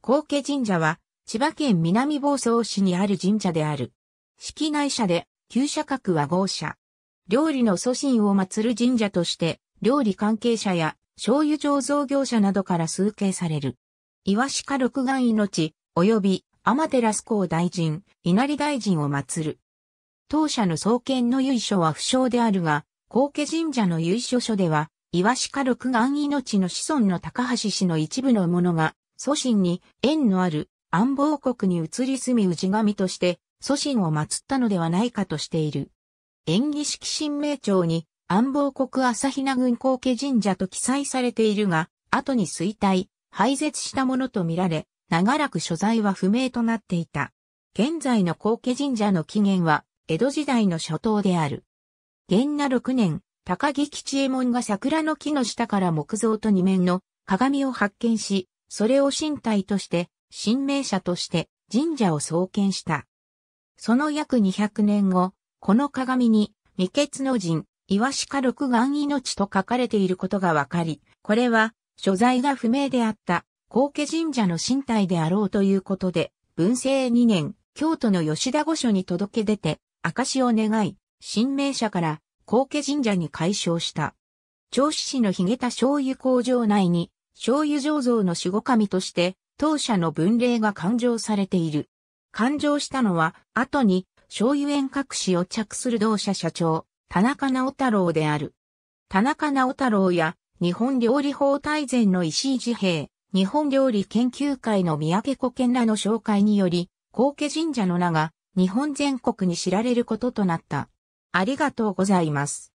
高家神社は、千葉県南房総市にある神社である。式内社で、旧社格は豪社。料理の祖神を祀る神社として、料理関係者や醤油醸造業者などから崇敬される。岩鹿六眼命、及び天照公大臣、稲荷大臣を祀る。当社の創建の由緒は不詳であるが、高家神社の由緒書では、岩鹿六眼命の子孫の高橋氏の一部のものが祖神に縁のある安房国に移り住み氏神として祖神を祀ったのではないかとしている。縁起式神明帳に安房国朝比奈郡高家神社と記載されているが、後に衰退、廃絶したものとみられ、長らく所在は不明となっていた。現在の高家神社の起源は、江戸時代の初頭である。元那6年、高木吉右衛門が桜の木の下から木造と二面の鏡を発見し、それを身体として、神明者として神社を創建した。その約200年後、この鏡に、未決の人、岩鹿六眼命と書かれていることがわかり、これは、所在が不明であった、高家神社の身体であろうということで、文政2年、京都の吉田御所に届け出て、証を願い、神明者から、高家神社に改称した。銚子市の髭田醤油工場内に、醤油醸造の守護神として、当社の文礼が勘定されている。勘定したのは、後に、醤油遠隠しを着する同社社長、田中直太郎である。田中直太郎や、日本料理法大全の石井治平、日本料理研究会の三宅古健らの紹介により、高家神社の名が、日本全国に知られることとなった。ありがとうございます。